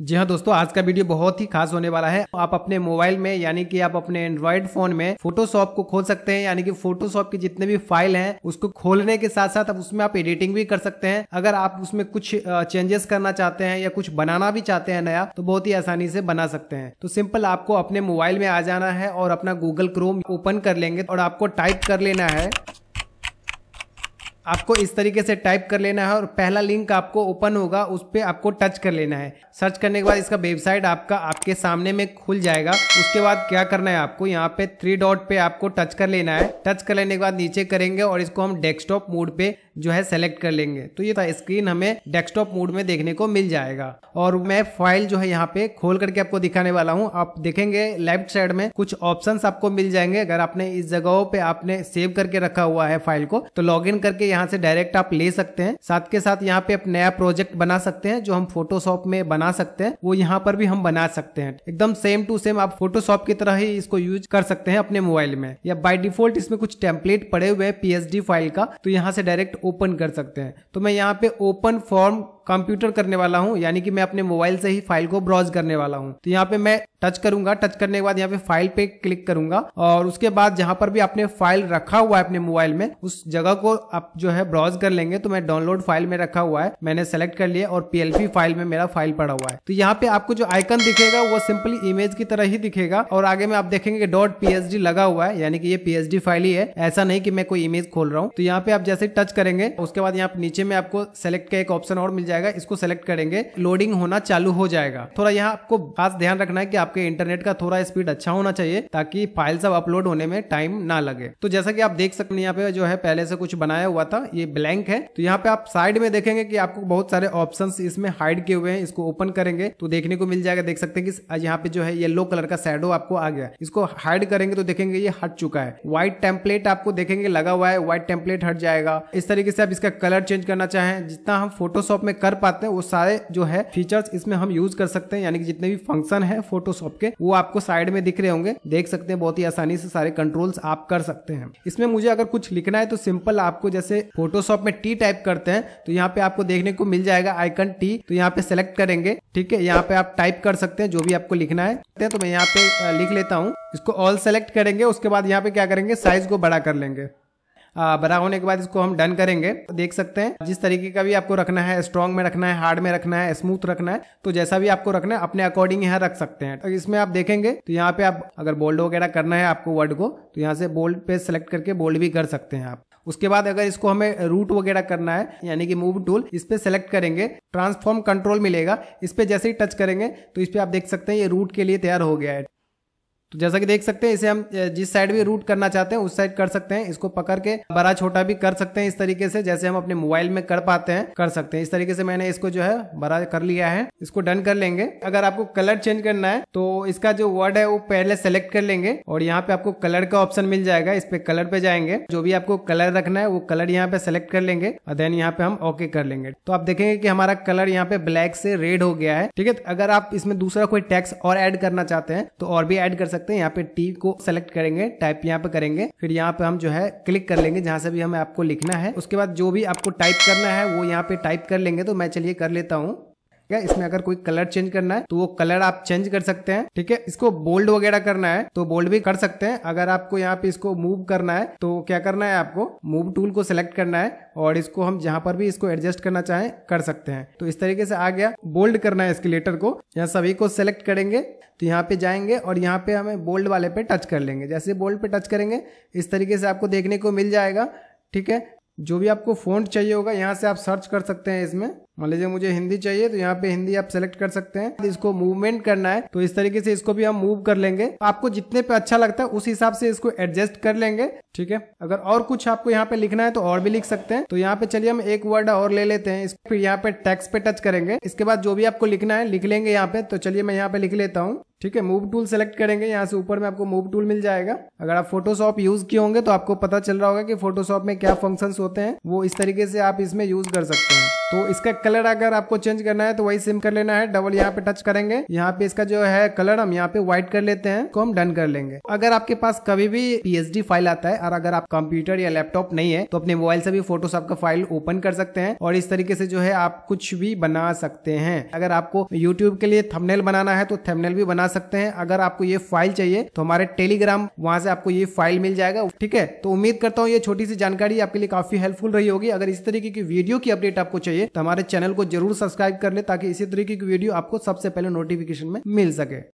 जी हाँ दोस्तों आज का वीडियो बहुत ही खास होने वाला है आप अपने मोबाइल में यानी कि आप अपने एंड्रॉइड फोन में फोटोशॉप को खोल सकते हैं यानी कि फोटोशॉप की जितने भी फाइल हैं उसको खोलने के साथ साथ अब उसमें आप एडिटिंग भी कर सकते हैं अगर आप उसमें कुछ चेंजेस करना चाहते हैं या कुछ बनाना भी चाहते हैं नया तो बहुत ही आसानी से बना सकते हैं तो सिंपल आपको अपने मोबाइल में आ जाना है और अपना गूगल क्रोम ओपन कर लेंगे और आपको टाइप कर लेना है आपको इस तरीके से टाइप कर लेना है और पहला लिंक आपको ओपन होगा उस पर आपको टच कर लेना है सर्च करने के बाद इसका वेबसाइट आपका आपके सामने में खुल जाएगा उसके बाद क्या करना है आपको यहाँ पे थ्री डॉट पे आपको टच कर लेना है टच कर लेने के बाद नीचे करेंगे और इसको हम डेस्कटॉप मोड पे जो है सेलेक्ट कर लेंगे तो ये था स्क्रीन हमें डेस्कटॉप मोड में देखने को मिल जाएगा और मैं फाइल जो है यहाँ पे खोल करके आपको दिखाने वाला हूँ आप देखेंगे लेफ्ट साइड में कुछ ऑप्शंस आपको मिल जाएंगे अगर आपने इस जगहों पे आपने सेव करके रखा हुआ है फाइल को तो लॉग करके यहाँ से डायरेक्ट आप ले सकते हैं साथ के साथ यहाँ पे आप नया प्रोजेक्ट बना सकते हैं जो हम फोटोशॉप में बना सकते हैं वो यहाँ पर भी हम बना सकते हैं एकदम सेम टू सेम आप फोटोशॉप की तरह ही इसको यूज कर सकते हैं अपने मोबाइल में या बाई डिफॉल्ट इसमें कुछ टेम्पलेट पड़े हुए हैं पीएचडी फाइल का तो यहाँ से डायरेक्ट ओपन कर सकते हैं तो मैं यहाँ पे ओपन फॉर्म कंप्यूटर करने वाला हूँ यानी कि मैं अपने मोबाइल से ही फाइल को ब्राउज करने वाला हूँ तो यहाँ पे मैं टच करूंगा टच करने के बाद यहाँ पे फाइल पे क्लिक करूंगा और उसके बाद जहां पर भी आपने फाइल रखा हुआ है अपने मोबाइल में उस जगह को आप जो है ब्राउज कर लेंगे तो मैं डाउनलोड फाइल में रखा हुआ है मैंने सेलेक्ट कर लिया और पीएलपी फाइल में मेरा फाइल पड़ा हुआ है तो यहाँ पे आपको जो आइकन दिखेगा वो सिंपली इमेज की तरह ही दिखेगा और आगे में आप देखेंगे डॉट पी लगा हुआ है यानी कि ये पी फाइल ही है ऐसा नहीं की मैं कोई इमेज खोल रहा हूँ तो यहाँ पे आप जैसे टच करेंगे उसके बाद यहाँ नीचे में आपको सेलेक्ट का एक ऑप्शन और मिल जाएगा जाएगा इसको सेलेक्ट करेंगे लोडिंग होना चालू हो जाएगा थोड़ा यहाँ आपको खास ध्यान रखना है कि आपके इंटरनेट का थोड़ा स्पीड अच्छा होना चाहिए ताकि फाइल सब अपलोड होने में टाइम ना लगे तो जैसा कि आप देख सकते हैं यहाँ पे जो है पहले से कुछ बनाया हुआ था ये ब्लैंक है तो यहाँ पे आप साइड में देखेंगे कि आपको बहुत सारे ऑप्शन इसमें हाइड किए हुए हैं इसको ओपन करेंगे तो देखने को मिल जाएगा देख सकते हैं कि यहाँ पे जो है येलो कलर का शेडो आपको आ गया इसको हाइड करेंगे तो देखेंगे ये हट चुका है व्हाइट टेम्पलेट आपको देखेंगे लगा हुआ है व्हाइट टेम्पलेट हट जाएगा इस तरीके से आप इसका कलर चेंज करना चाहें जितना हम फोटोशॉप में कर कर पाते हैं वो सारे जो है फीचर्स इसमें हम यूज कर सकते हैं यानी कि जितने भी फंक्शन है फोटोशॉप के वो आपको साइड में दिख रहे होंगे देख सकते हैं बहुत ही आसानी से सारे कंट्रोल्स आप कर सकते हैं इसमें मुझे अगर कुछ लिखना है तो सिंपल आपको जैसे फोटोशॉप में टी टाइप करते हैं तो यहाँ पे आपको देखने को मिल जाएगा आइकन टी तो यहाँ पे सेलेक्ट करेंगे ठीक है यहाँ पे आप टाइप कर सकते हैं जो भी आपको लिखना है तो मैं यहाँ पे लिख लेता हूँ इसको ऑल सेलेक्ट करेंगे उसके बाद यहाँ पे क्या करेंगे साइज को बड़ा कर लेंगे बड़ा होने के बाद इसको हम डन करेंगे तो देख सकते हैं जिस तरीके का भी आपको रखना है स्ट्रॉन्ग में रखना है हार्ड में रखना है स्मूथ रखना है तो जैसा भी आपको रखना है अपने अकॉर्डिंग यहाँ रख सकते हैं तो इसमें आप देखेंगे तो यहाँ पे आप अगर बोल्ड वगैरह करना है आपको वर्ड को तो यहाँ से बोल्ड पे सेलेक्ट करके बोल्ड भी कर सकते हैं आप उसके बाद अगर इसको हमें रूट वगैरह करना है यानी कि मूव टूल इस पर सेलेक्ट करेंगे ट्रांसफॉर्म कंट्रोल मिलेगा इस पर जैसे ही टच करेंगे तो इस पर आप देख सकते हैं ये रूट के लिए तैयार हो गया है तो जैसा कि देख सकते हैं इसे हम जिस साइड भी रूट करना चाहते हैं उस साइड कर सकते हैं इसको पकड़ के बड़ा छोटा भी कर सकते हैं इस तरीके से जैसे हम अपने मोबाइल में कर पाते हैं कर सकते हैं इस तरीके से मैंने इसको जो है बड़ा कर लिया है इसको डन कर लेंगे अगर आपको कलर चेंज करना है तो इसका जो वर्ड है वो पहले सेलेक्ट कर लेंगे और यहाँ पे आपको कलर का ऑप्शन मिल जाएगा इस पे कलर पे जाएंगे जो भी आपको कलर रखना है वो कलर यहाँ पे सेलेक्ट कर लेंगे और देन यहाँ पे हम ओके कर लेंगे तो आप देखेंगे की हमारा कलर यहाँ पे ब्लैक से रेड हो गया है ठीक है अगर आप इसमें दूसरा कोई टैक्स और एड करना चाहते हैं तो और भी एड कर सकते सकते हैं यहाँ पे टी को सेलेक्ट करेंगे टाइप यहाँ पे करेंगे फिर यहाँ पे हम जो है क्लिक कर लेंगे जहां से भी हमें आपको लिखना है उसके बाद जो भी आपको टाइप करना है वो यहाँ पे टाइप कर लेंगे तो मैं चलिए कर लेता हूँ ठीक है इसमें अगर कोई कलर चेंज करना है तो वो कलर आप चेंज कर सकते हैं ठीक है इसको बोल्ड वगैरह करना है तो बोल्ड भी कर सकते हैं अगर आपको यहाँ पे इसको मूव करना है तो क्या करना है आपको मूव टूल को सिलेक्ट करना है और इसको हम जहां पर भी इसको एडजस्ट करना चाहें कर सकते हैं तो इस तरीके से आ गया बोल्ड करना है इसके लेटर को यहाँ सभी को सिलेक्ट करेंगे तो यहाँ पे जाएंगे और यहाँ पे हमें बोल्ड वाले पे टच कर लेंगे जैसे बोल्ड पे टच करेंगे इस तरीके से आपको देखने को मिल जाएगा ठीक है जो भी आपको फ़ॉन्ट चाहिए होगा यहाँ से आप सर्च कर सकते हैं इसमें मान लीजिए मुझे हिंदी चाहिए तो यहाँ पे हिंदी आप सेलेक्ट कर सकते हैं इसको मूवमेंट करना है तो इस तरीके से इसको भी हम मूव कर लेंगे आपको जितने पे अच्छा लगता है उस हिसाब से इसको एडजस्ट कर लेंगे ठीक है अगर और कुछ आपको यहाँ पे लिखना है तो और भी लिख सकते हैं तो यहाँ पे चलिए हम एक वर्ड और ले लेते हैं फिर यहाँ पे टैक्स पे टच करेंगे इसके बाद जो भी आपको लिखना है लिख लेंगे यहाँ पे तो चलिए मैं यहाँ पे लिख लेता हूँ ठीक है मूव टूल सेलेक्ट करेंगे यहाँ से ऊपर में आपको मूव टूल मिल जाएगा अगर आप फोटोशॉप यूज किए होंगे तो आपको पता चल रहा होगा कि फोटोशॉप में क्या फंक्शंस होते हैं वो इस तरीके से आप इसमें यूज कर सकते हैं तो इसका कलर अगर आपको चेंज करना है तो वही सिम कर लेना है डबल यहाँ पे टच करेंगे यहाँ पे इसका जो है कलर हम यहाँ पे व्हाइट कर लेते हैं को तो हम डन कर लेंगे अगर आपके पास कभी भी पी फाइल आता है और अगर आप कंप्यूटर या लैपटॉप नहीं है तो अपने मोबाइल से भी फोटोशॉप का फाइल ओपन कर सकते हैं और इस तरीके से जो है आप कुछ भी बना सकते हैं अगर आपको यूट्यूब के लिए थमनेल बनाना है तो थमनेल भी बना सकते हैं अगर आपको ये फाइल चाहिए तो हमारे टेलीग्राम वहां से आपको ये फाइल मिल जाएगा ठीक है तो उम्मीद करता हूँ ये छोटी सी जानकारी आपके लिए काफी हेल्पफुल रही होगी अगर इस तरीके की वीडियो की अपडेट आपको चाहिए चाहिए तो हमारे चैनल को जरूर सब्सक्राइब कर ले ताकि इसी तरीके की वीडियो आपको सबसे पहले नोटिफिकेशन में मिल सके